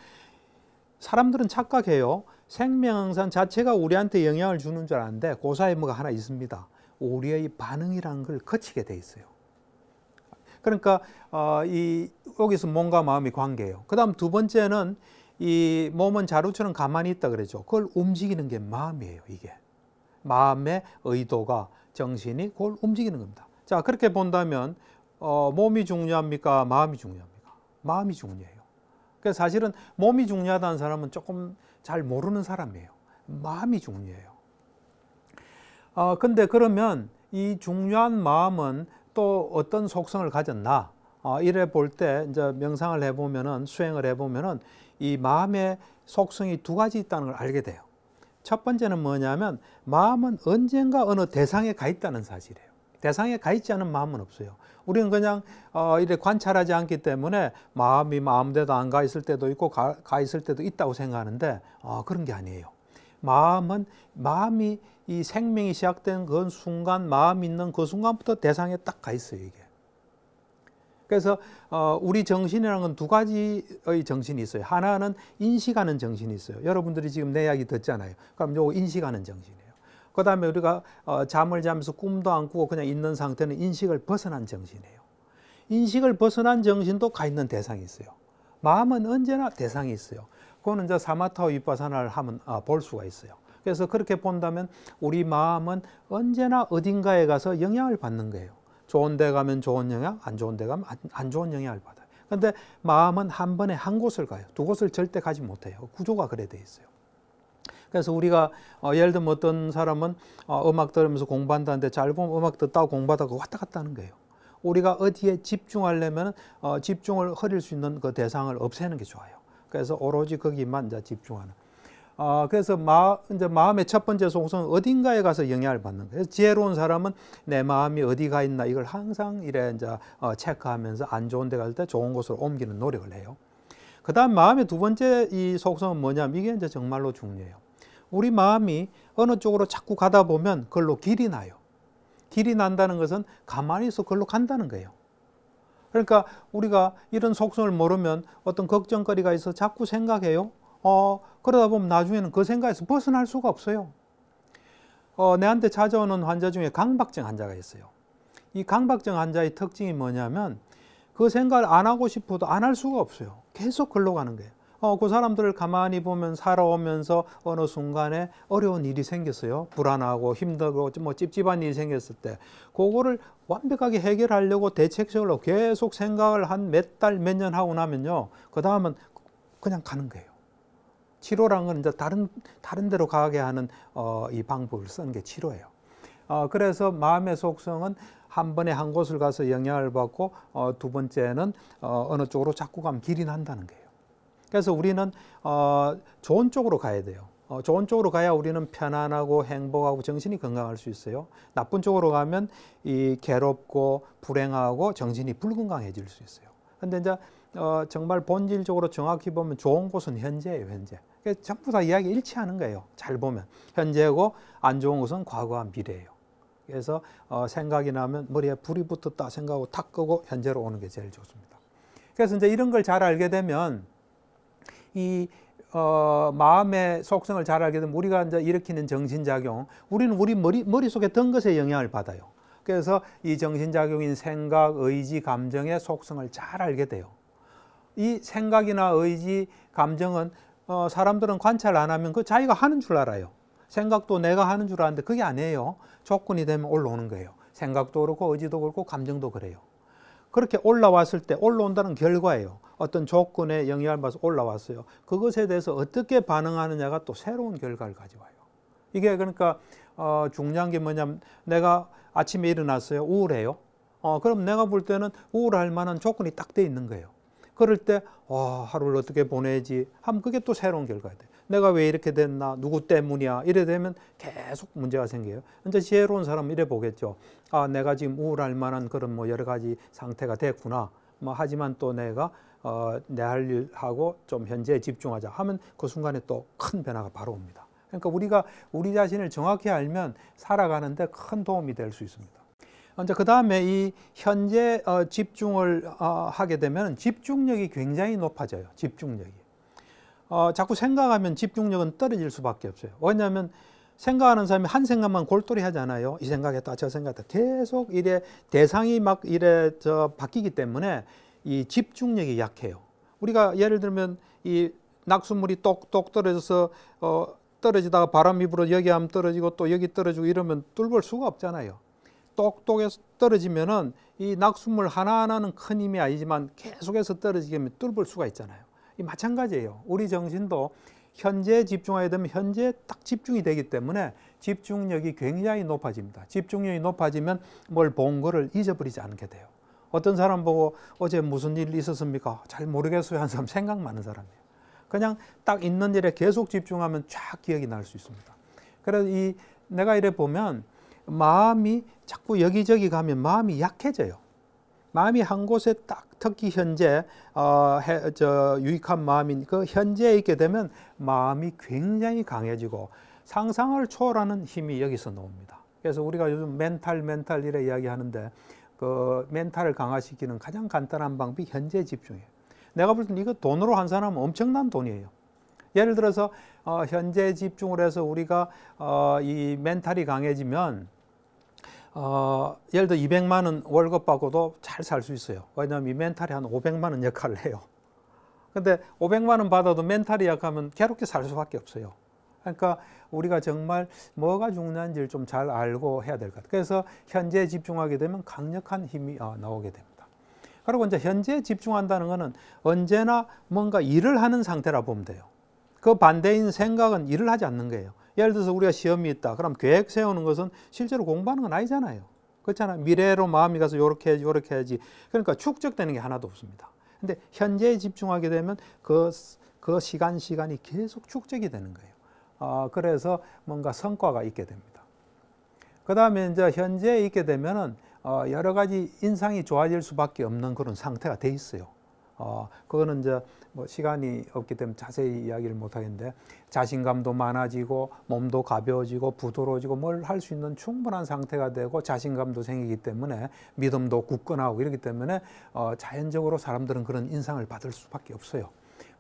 사람들은 착각해요 생명은상 자체가 우리한테 영향을 주는 줄 아는데 고사의무가 하나 있습니다 우리의 반응이란걸 거치게 돼 있어요 그러니까 어, 이 여기서 몸과 마음이 관계예요. 그다음 두 번째는 이 몸은 자루처럼 가만히 있다 그러죠. 그걸 움직이는 게 마음이에요. 이게 마음의 의도가 정신이 그걸 움직이는 겁니다. 자 그렇게 본다면 어, 몸이 중요합니까? 마음이 중요합니까? 마음이 중요해요. 그 사실은 몸이 중요하다는 사람은 조금 잘 모르는 사람이에요. 마음이 중요해요. 어, 근데 그러면 이 중요한 마음은 또 어떤 속성을 가졌나 어, 이래 볼 때 이제 명상을 해보면은 수행을 해보면은 이 마음의 속성이 두 가지 있다는 걸 알게 돼요. 첫 번째는 뭐냐면 마음은 언젠가 어느 대상에 가 있다는 사실이에요. 대상에 가 있지 않은 마음은 없어요. 우리는 그냥 어, 이래 관찰하지 않기 때문에 마음이 마음대로 안 가 있을 때도 있고 가, 가 있을 때도 있다고 생각하는데 어, 그런 게 아니에요. 마음은 마음이 이 생명이 시작된 그 순간 마음 있는 그 순간부터 대상에 딱 가 있어요 이게. 그래서 어, 우리 정신이라는 건 두 가지의 정신이 있어요. 하나는 인식하는 정신이 있어요. 여러분들이 지금 내 이야기 듣잖아요. 그럼 요 인식하는 정신이에요. 그 다음에 우리가 어, 잠을 자면서 꿈도 안 꾸고 그냥 있는 상태는 인식을 벗어난 정신이에요. 인식을 벗어난 정신도 가 있는 대상이 있어요. 마음은 언제나 대상이 있어요. 그거는 이제 사마타 윗바사나를 하면 아, 볼 수가 있어요. 그래서 그렇게 본다면 우리 마음은 언제나 어딘가에 가서 영향을 받는 거예요. 좋은 데 가면 좋은 영향, 안 좋은 데 가면 안 좋은 영향을 받아요. 근데 마음은 한 번에 한 곳을 가요. 두 곳을 절대 가지 못해요. 구조가 그래 돼 있어요. 그래서 우리가 어, 예를 들면 어떤 사람은 어, 음악 들으면서 공부한다는데 잘 보면 음악 듣다가 공부하다가 왔다 갔다 하는 거예요. 우리가 어디에 집중하려면 어, 집중을 흐릴 수 있는 그 대상을 없애는 게 좋아요. 그래서 오로지 거기만 이제 집중하는. 어, 그래서 마, 이제 마음의 첫 번째 속성은 어딘가에 가서 영향을 받는 거예요. 지혜로운 사람은 내 마음이 어디가 있나 이걸 항상 이래 이제 어, 체크하면서 안 좋은 데 갈 때 좋은 곳으로 옮기는 노력을 해요. 그 다음 마음의 두 번째 이 속성은 뭐냐면 이게 이제 정말로 중요해요. 우리 마음이 어느 쪽으로 자꾸 가다 보면 그걸로 길이 나요. 길이 난다는 것은 가만히 있어 그걸로 간다는 거예요. 그러니까 우리가 이런 속성을 모르면 어떤 걱정거리가 있어 자꾸 생각해요. 어, 그러다 보면 나중에는 그 생각에서 벗어날 수가 없어요. 어, 내한테 찾아오는 환자 중에 강박증 환자가 있어요. 이 강박증 환자의 특징이 뭐냐면 그 생각을 안 하고 싶어도 안 할 수가 없어요. 계속 글로 가는 거예요. 어, 그 사람들을 가만히 보면 살아오면서 어느 순간에 어려운 일이 생겼어요. 불안하고 힘들고 뭐 찝찝한 일이 생겼을 때 그거를 완벽하게 해결하려고 대책적으로 계속 생각을 한 몇 달, 몇 년 하고 나면요. 그 다음은 그냥 가는 거예요. 치료랑은 이제 다른 다른 데로 가게 하는 어, 이 방법을 쓰는 게 치료예요. 어, 그래서 마음의 속성은 한 번에 한 곳을 가서 영향을 받고 어, 두 번째는 어, 어느 쪽으로 자꾸 가면 길이 난다는 거예요. 그래서 우리는 어, 좋은 쪽으로 가야 돼요. 어, 좋은 쪽으로 가야 우리는 편안하고 행복하고 정신이 건강할 수 있어요. 나쁜 쪽으로 가면 이 괴롭고 불행하고 정신이 불건강해질 수 있어요. 근데 이제 어, 정말 본질적으로 정확히 보면 좋은 곳은 현재예요, 현재. 그러니까 전부 다 이야기 일치하는 거예요. 잘 보면 현재고 안 좋은 곳은 과거와 미래예요. 그래서 어, 생각이 나면 머리에 불이 붙었다 생각하고 탁 끄고 현재로 오는 게 제일 좋습니다. 그래서 이제 이런 걸 잘 알게 되면 이 어, 마음의 속성을 잘 알게 되면 우리가 이제 일으키는 정신작용, 우리는 우리 머리, 머릿속에 든 것에 영향을 받아요. 그래서 이 정신작용인 생각, 의지, 감정의 속성을 잘 알게 돼요. 이 생각이나 의지, 감정은 어, 사람들은 관찰 안 하면 그 자기가 하는 줄 알아요. 생각도 내가 하는 줄 아는데 그게 아니에요. 조건이 되면 올라오는 거예요. 생각도 그렇고 의지도 그렇고 감정도 그래요. 그렇게 올라왔을 때 올라온다는 결과예요. 어떤 조건에 영향을 받아서 올라왔어요. 그것에 대해서 어떻게 반응하느냐가 또 새로운 결과를 가져와요. 이게 그러니까 어, 중요한 게 뭐냐면 내가 아침에 일어났어요. 우울해요. 어, 그럼 내가 볼 때는 우울할 만한 조건이 딱 돼 있는 거예요. 그럴 때 어, 하루를 어떻게 보내지 하면 그게 또 새로운 결과가 돼요. 내가 왜 이렇게 됐나? 누구 때문이야? 이래 되면 계속 문제가 생겨요. 이제 지혜로운 사람 이래 보겠죠. 아, 내가 지금 우울할 만한 그런 뭐 여러 가지 상태가 됐구나. 뭐 하지만 또 내가 어, 내 할 일하고 좀 현재에 집중하자 하면 그 순간에 또 큰 변화가 바로 옵니다. 그러니까 우리가 우리 자신을 정확히 알면 살아가는데 큰 도움이 될 수 있습니다. 이제 그 다음에 이 현재 어, 집중을 어, 하게 되면 집중력이 굉장히 높아져요. 집중력이. 어, 자꾸 생각하면 집중력은 떨어질 수밖에 없어요. 왜냐하면 생각하는 사람이 한 생각만 골똘히 하잖아요. 이 생각했다, 저 생각했다. 계속 이래 대상이 막 이래 저 바뀌기 때문에 이 집중력이 약해요. 우리가 예를 들면 이 낙수물이 똑똑 떨어져서 어 떨어지다가 바람 입으로 여기 하면 떨어지고 또 여기 떨어지고 이러면 뚫을 수가 없잖아요. 똑똑해서 떨어지면은 이 낙수물 하나하나는 큰 힘이 아니지만 계속해서 떨어지게 되면 뚫을 수가 있잖아요. 이 마찬가지예요. 우리 정신도 현재 집중하게 되면 현재 딱 집중이 되기 때문에 집중력이 굉장히 높아집니다. 집중력이 높아지면 뭘 본 거를 잊어버리지 않게 돼요. 어떤 사람 보고 어제 무슨 일 있었습니까? 잘 모르겠어요 한 사람 생각 많은 사람이에요. 그냥 딱 있는 일에 계속 집중하면 쫙 기억이 날 수 있습니다. 그래서 이 내가 이래 보면 마음이 자꾸 여기저기 가면 마음이 약해져요. 마음이 한 곳에 딱 특히 현재 어, 해, 저, 유익한 마음인 그 현재에 있게 되면 마음이 굉장히 강해지고 상상을 초월하는 힘이 여기서 나옵니다. 그래서 우리가 요즘 멘탈 멘탈 이래 이야기하는데 그 멘탈을 강화시키는 가장 간단한 방법이 현재 집중이에요. 내가 볼 땐 이거 돈으로 한 사람은 엄청난 돈이에요. 예를 들어서 어, 현재 집중을 해서 우리가 어, 이 멘탈이 강해지면 어, 예를 들어 200만 원 월급 받고도 잘 살 수 있어요. 왜냐하면 이 멘탈이 한 500만 원 역할을 해요. 근데 500만 원 받아도 멘탈이 약하면 괴롭게 살 수밖에 없어요. 그러니까 우리가 정말 뭐가 중요한지를 좀 잘 알고 해야 될 것 같아요. 그래서 현재에 집중하게 되면 강력한 힘이 어, 나오게 됩니다. 그리고 이제 현재에 집중한다는 것은 언제나 뭔가 일을 하는 상태라 보면 돼요. 그 반대인 생각은 일을 하지 않는 거예요. 예를 들어서 우리가 시험이 있다. 그럼 계획 세우는 것은 실제로 공부하는 건 아니잖아요. 그렇잖아요. 미래로 마음이 가서 요렇게 해야지, 요렇게 해야지. 그러니까 축적되는 게 하나도 없습니다. 근데 현재에 집중하게 되면 그, 그 시간, 시간이 계속 축적이 되는 거예요. 아, 그래서 뭔가 성과가 있게 됩니다. 그 다음에 이제 현재 있게 되면은 어, 여러 가지 인상이 좋아질 수밖에 없는 그런 상태가 돼 있어요. 어, 그거는 이제 뭐 시간이 없기 때문에 자세히 이야기를 못 하겠는데 자신감도 많아지고 몸도 가벼워지고 부드러워지고 뭘 할 수 있는 충분한 상태가 되고 자신감도 생기기 때문에 믿음도 굳건하고 이러기 때문에 어, 자연적으로 사람들은 그런 인상을 받을 수밖에 없어요.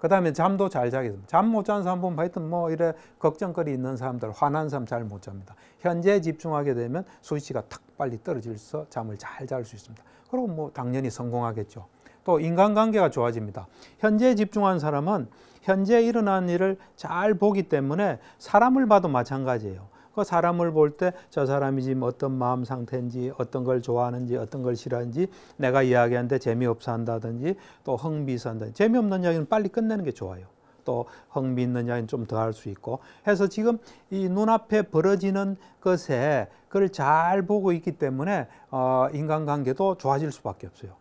그 다음에 잠도 잘자겠습니다잠 못 자는 사람 보면 하여튼 뭐 이래 걱정거리 있는 사람들, 화난 사람 잘 못 잡니다. 현재에 집중하게 되면 수위치가 탁 빨리 떨어져서 잠을 잘 잘 수 있습니다. 그리고 뭐 당연히 성공하겠죠. 또 인간관계가 좋아집니다. 현재에 집중한 사람은 현재 일어난 일을 잘 보기 때문에 사람을 봐도 마찬가지예요. 그 사람을 볼 때 저 사람이 지금 어떤 마음 상태인지 어떤 걸 좋아하는지 어떤 걸 싫어하는지 내가 이야기하는데 재미없어 한다든지 또 흥미있어 한다든지 재미없는 이야기는 빨리 끝내는 게 좋아요. 또 흥미있는 이야기는 좀 더 할 수 있고 해서 지금 이 눈앞에 벌어지는 것에 그걸 잘 보고 있기 때문에 어, 인간관계도 좋아질 수밖에 없어요.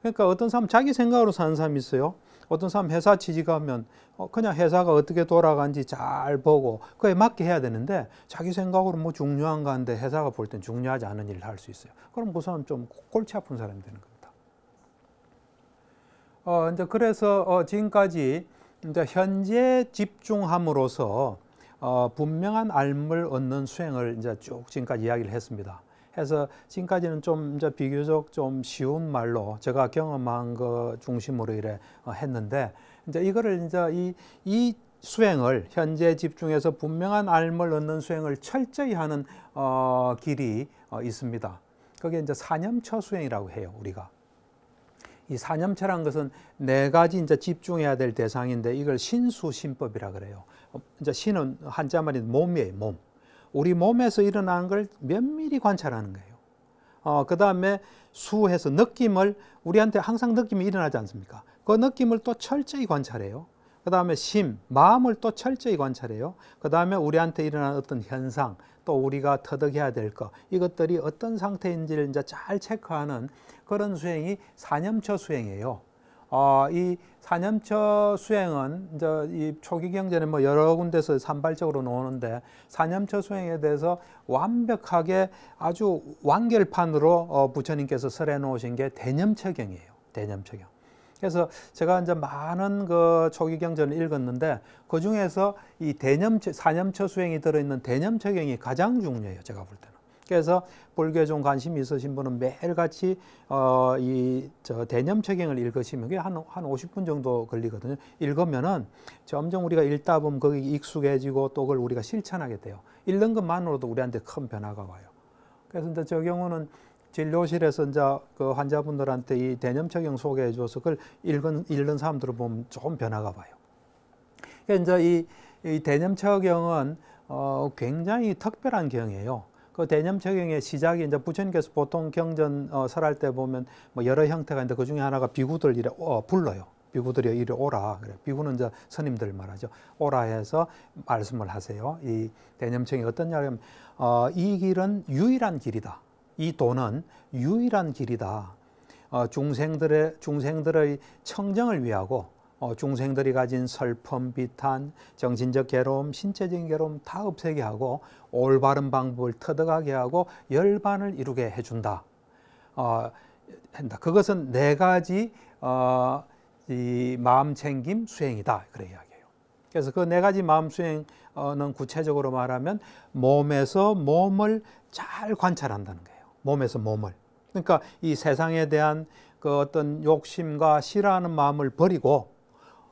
그러니까 어떤 사람 자기 생각으로 사는 사람이 있어요. 어떤 사람 회사 취직하면 어, 그냥 회사가 어떻게 돌아간지잘 보고 그에 맞게 해야 되는데 자기 생각으로 뭐 중요한 건데 회사가 볼 땐 중요하지 않은 일을 할 수 있어요. 그럼 그 사람 좀 골치 아픈 사람이 되는 겁니다. 어, 이제 그래서 어, 지금까지 이제 현재 집중함으로써 어, 분명한 알을 얻는 수행을 이제 쭉 지금까지 이야기를 했습니다. 해서 지금까지는 좀 이제 비교적 좀 쉬운 말로 제가 경험한 거 중심으로 이래 어, 했는데 이제 이거를 이제 이, 이 수행을 현재 집중해서 분명한 알물 얻는 수행을 철저히 하는 어, 길이 어, 있습니다. 그게 이제 사념처 수행이라고 해요, 우리가. 이 사념처란 것은 네 가지 이제 집중해야 될 대상인데 이걸 신수신법이라 그래요. 어, 이제 신은 한자 말인 몸이에요, 몸. 우리 몸에서 일어나는 걸 면밀히 관찰하는 거예요. 어, 그 다음에 수해서 느낌을 우리한테 항상 느낌이 일어나지 않습니까? 그 느낌을 또 철저히 관찰해요. 그 다음에 심, 마음을 또 철저히 관찰해요. 그 다음에 우리한테 일어나 어떤 현상, 또 우리가 터득해야 될 것, 이것들이 어떤 상태인지를 이제 잘 체크하는 그런 수행이 사념처 수행이에요. 어, 이 사념처 수행은 이제 이 초기 경전에뭐 여러 군데서 산발적으로 나오는데 사념처 수행에 대해서 완벽하게 아주 완결판으로 어, 부처님께서 설해 놓으신 게 대념처경이에요. 대념처경. 그래서 제가 이제 많은 그 초기 경전을 읽었는데 그 중에서 이 대념 사념처 수행이 들어있는 대념처경이 가장 중요해요. 제가 볼 때는. 그래서 불교에좀 관심 이 있으신 분은 매일같이 어, 이저 대념 책경을 읽으시면 그게 한, 한 50분 정도 걸리거든요. 읽으면은 점점 우리가 읽다 보면 거기 익숙해지고 또 그걸 우리가 실천하게 돼요. 읽는 것만으로도 우리한테 큰 변화가 와요. 그래서 이제 저 경우는 진료실에서 이제 그 환자분들한테 이 대념 적경 소개해 줘서 그걸 읽은, 읽는 사람들을 보면 조금 변화가 와요그러니 이제 이, 이 대념 적경은 어, 굉장히 특별한 경이에요. 그 대념 적용의 시작이 이제 부처님께서 보통 경전 어, 설할 때 보면 뭐 여러 형태가 있는데 그 중에 하나가 비구들 이래 어, 불러요. 비구들이 이리 오라. 그래. 비구는 이제 스님들 말하죠. 오라 해서 말씀을 하세요. 이 대념청이 어떤냐면 어, 이 길은 유일한 길이다. 이 도는 유일한 길이다. 어, 중생들의, 중생들의 청정을 위하고, 어, 중생들이 가진 설펌, 비탄, 정신적 괴로움, 신체적인 괴로움 다 없애게 하고 올바른 방법을 터득하게 하고 열반을 이루게 해준다. 어, 한다. 그것은 네 가지 어, 이 마음 챙김 수행이다. 그래 이야기해요. 그래서 그 네 가지 마음 수행은 구체적으로 말하면 몸에서 몸을 잘 관찰한다는 거예요. 몸에서 몸을. 그러니까 이 세상에 대한 그 어떤 욕심과 싫어하는 마음을 버리고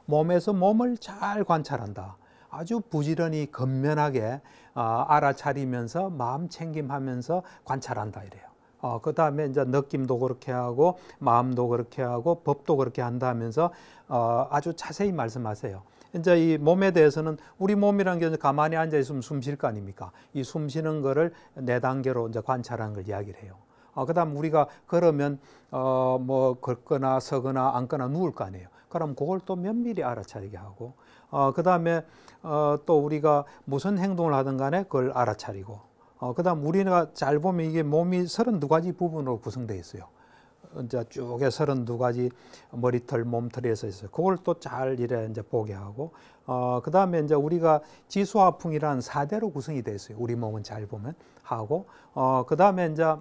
몸에서 몸을 잘 관찰한다. 아주 부지런히 건면하게 어, 알아차리면서 마음 챙김하면서 관찰한다 이래요. 어, 그 다음에 이제 느낌도 그렇게 하고 마음도 그렇게 하고 법도 그렇게 한다면서 어, 아주 자세히 말씀하세요. 이제 이 몸에 대해서는 우리 몸이란 게 가만히 앉아 있으면 숨 쉴 거 아닙니까? 이 숨 쉬는 거를 네 단계로 이제 관찰하는 걸 이야기를 해요. 어, 그다음 우리가 걸으면 어, 뭐 걷거나 서거나 앉거나 누울 거 아니에요. 그럼 그걸 또 면밀히 알아차리게 하고 어, 그 다음에 어, 또 우리가 무슨 행동을 하든 간에 그걸 알아차리고 어, 그 다음 우리가 잘 보면 이게 몸이 32가지 부분으로 구성되어 있어요. 이제 쭉에 32가지 머리털, 몸털에서 있어요. 그걸 또 잘 이래 이제 보게 하고, 어, 그 다음에 이제 우리가 지수화풍이라는 4대로 구성이 되어 있어요. 우리 몸은 잘 보면 하고, 어, 그 다음에 이제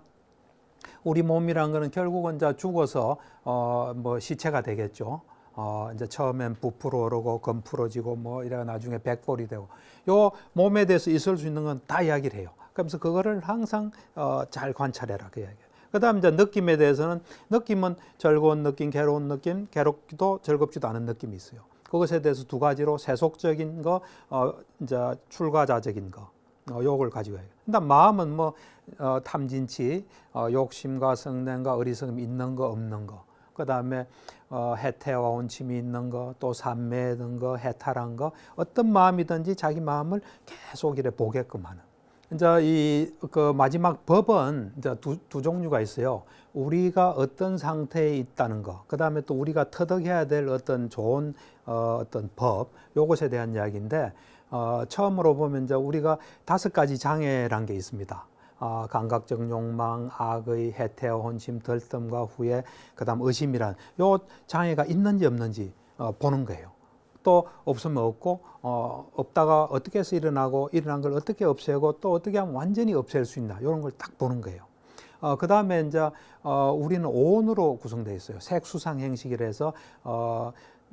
우리 몸이란 거는 결국은 이제 죽어서 어, 뭐 시체가 되겠죠. 어, 이제 처음엔 부풀어 오르고 건풀어지고 뭐 이래가 나중에 백골이 되고 요 몸에 대해서 있을 수 있는 건 다 이야기를 해요. 그러면서 그거를 항상 어, 잘 관찰해라 그 이야기. 그다음 이제 느낌에 대해서는 느낌은 즐거운 느낌, 괴로운 느낌, 괴롭기도 즐겁지도 않은 느낌이 있어요. 그것에 대해서 두 가지로 세속적인 거, 어, 이제 출가자적인 거, 어, 욕을 가지고 해요. 근데 마음은 뭐 어, 탐진치, 어, 욕심과 성냄과 어리석음 있는 거 없는 거. 그 다음에 어, 해태와 온침이 있는 거, 또 산매에 든 거, 해탈한 거, 어떤 마음이든지 자기 마음을 계속 이래 보게끔 하는. 이제 이 그 마지막 법은 이제 두, 두 종류가 있어요. 우리가 어떤 상태에 있다는 거, 그 다음에 또 우리가 터득해야 될 어떤 좋은 어, 어떤 법, 요것에 대한 이야기인데, 어, 처음으로 보면 이제 우리가 다섯 가지 장애란 게 있습니다. 어, 감각적 욕망, 악의 해태와 혼심 들뜸과 후회, 그다음 의심이란 요 장애가 있는지 없는지 어, 보는 거예요. 또 없으면 없고 어, 없다가 어떻게 해서 일어나고 일어난 걸 어떻게 없애고 또 어떻게 하면 완전히 없앨 수 있나 이런 걸 딱 보는 거예요. 어, 그 다음에 이제 어, 우리는 온으로 구성되어 있어요. 색수상 행식이라서 해 어,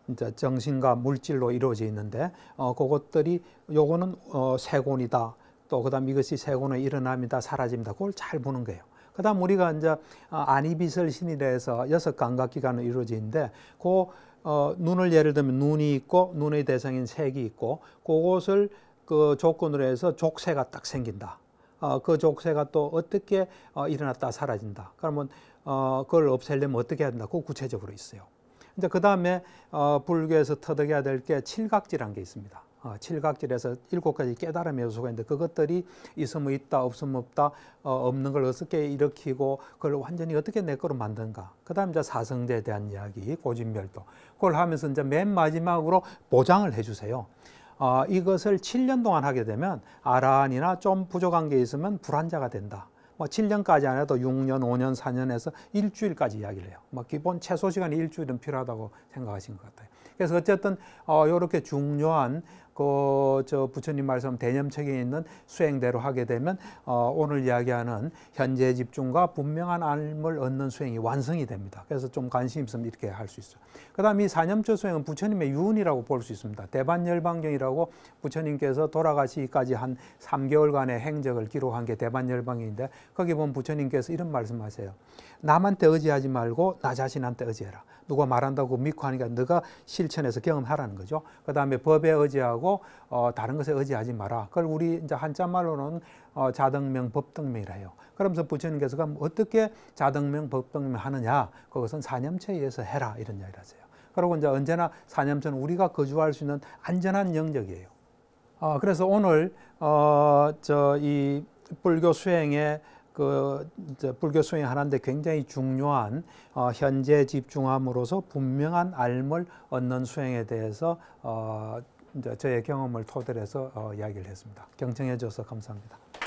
이제 정신과 물질로 이루어져 있는데 어, 그것들이 요거는 어, 세곤이다. 또 그다음 이것이 세고는 일어납니다, 사라집니다. 그걸 잘 보는 거예요. 그다음 우리가 이제 어, 안이비설 신이라 해서 여섯 감각 기관으로 이루어지는데 그 어, 눈을 예를 들면 눈이 있고 눈의 대상인 색이 있고 그것을 그 조건으로 해서 족쇄가 딱 생긴다. 어, 그 족쇄가 또 어떻게 어, 일어났다 사라진다. 그러면 어, 그걸 없애려면 어떻게 해야 된다. 그 구체적으로 있어요. 이제 그 다음에 어, 불교에서 터득해야 될 게칠각지라게 있습니다. 어, 칠각질에서 일곱 가지 깨달음의 요소가 있는데 그것들이 있으면 있다 없으면 없다 어, 없는 걸 어떻게 일으키고 그걸 완전히 어떻게 내 거로 만든가 그다음 이제 사성제에 대한 이야기 고진별도 그걸 하면서 이제 맨 마지막으로 보장을 해주세요. 어, 이것을 7년 동안 하게 되면 아란이나 좀 부족한 게 있으면 불안자가 된다. 뭐 7년까지 안 해도 6년, 5년, 4년에서 일주일까지 이야기를 해요. 뭐 기본 최소 시간이 일주일은 필요하다고 생각하신 것 같아요. 그래서 어쨌든 어, 이렇게 중요한 그저 부처님 말씀 대념책에 있는 수행대로 하게 되면 어 오늘 이야기하는 현재 집중과 분명한 알을 얻는 수행이 완성이 됩니다. 그래서 좀 관심 있으면 이렇게 할 수 있어요. 그다음 이 사념처 수행은 부처님의 유운이라고 볼 수 있습니다. 대반열방경이라고 부처님께서 돌아가시기까지 한 3개월간의 행적을 기록한 게 대반열방경인데 거기 보면 부처님께서 이런 말씀하세요. 남한테 의지하지 말고 나 자신한테 의지해라. 누가 말한다고 믿고 하니까 네가 실천해서 경험하라는 거죠. 그다음에 법에 의지하고 하고 어, 다른 것에 의지하지 마라. 그걸 우리 이제 한자말로는 어, 자등명 법등명이라 해요. 그러면서 부처님께서가 뭐 어떻게 자등명 법등명 하느냐? 그것은 사념체에 의해서 해라 이런 이야기를 하세요. 그리고 이제 언제나 사념체는 우리가 거주할 수 있는 안전한 영역이에요. 어, 그래서 오늘 어, 저 이 불교 수행에그 불교 수행 하는데 굉장히 중요한 어, 현재 집중함으로써 분명한 알을 얻는 수행에 대해서 어, 이제 저의 경험을 토대로 해서 어, 이야기를 했습니다. 경청해 주셔서 감사합니다.